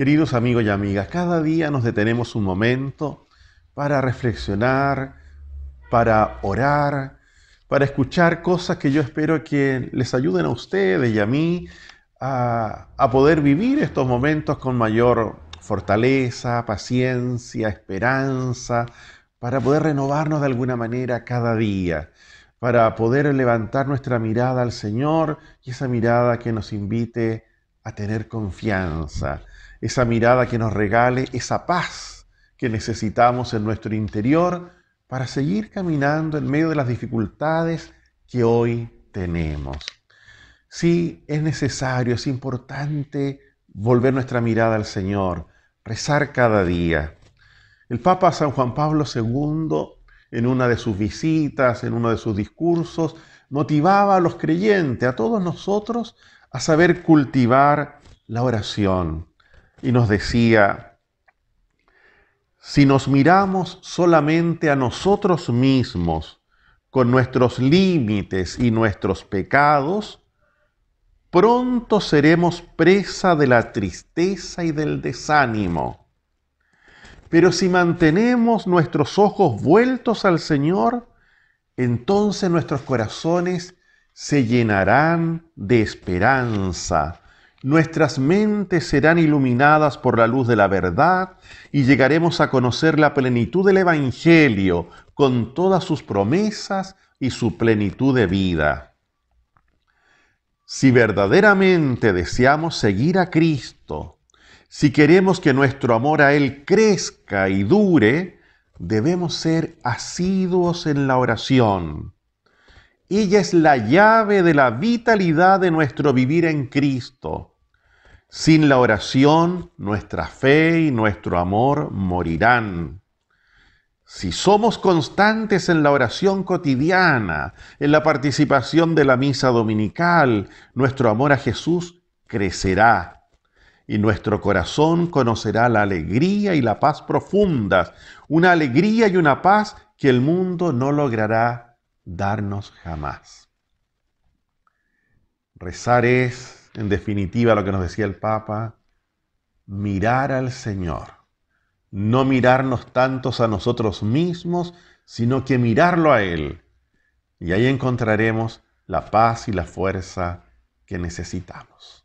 Queridos amigos y amigas, cada día nos detenemos un momento para reflexionar, para orar, para escuchar cosas que yo espero que les ayuden a ustedes y a mí a, a poder vivir estos momentos con mayor fortaleza, paciencia, esperanza, para poder renovarnos de alguna manera cada día, para poder levantar nuestra mirada al Señor y esa mirada que nos invite a tener confianza, esa mirada que nos regale esa paz que necesitamos en nuestro interior para seguir caminando en medio de las dificultades que hoy tenemos. Sí, es necesario, es importante volver nuestra mirada al Señor, rezar cada día. El Papa San Juan Pablo II, en una de sus visitas, en uno de sus discursos, motivaba a los creyentes, a todos nosotros, a saber cultivar la oración. Y nos decía, si nos miramos solamente a nosotros mismos, con nuestros límites y nuestros pecados, pronto seremos presa de la tristeza y del desánimo. Pero si mantenemos nuestros ojos vueltos al Señor, entonces nuestros corazones se llenarán de esperanza. Nuestras mentes serán iluminadas por la luz de la verdad y llegaremos a conocer la plenitud del Evangelio con todas sus promesas y su plenitud de vida. Si verdaderamente deseamos seguir a Cristo, si queremos que nuestro amor a Él crezca y dure, debemos ser asiduos en la oración ella es la llave de la vitalidad de nuestro vivir en Cristo. Sin la oración, nuestra fe y nuestro amor morirán. Si somos constantes en la oración cotidiana, en la participación de la misa dominical, nuestro amor a Jesús crecerá y nuestro corazón conocerá la alegría y la paz profundas, una alegría y una paz que el mundo no logrará darnos jamás. Rezar es, en definitiva, lo que nos decía el Papa, mirar al Señor. No mirarnos tantos a nosotros mismos, sino que mirarlo a Él. Y ahí encontraremos la paz y la fuerza que necesitamos.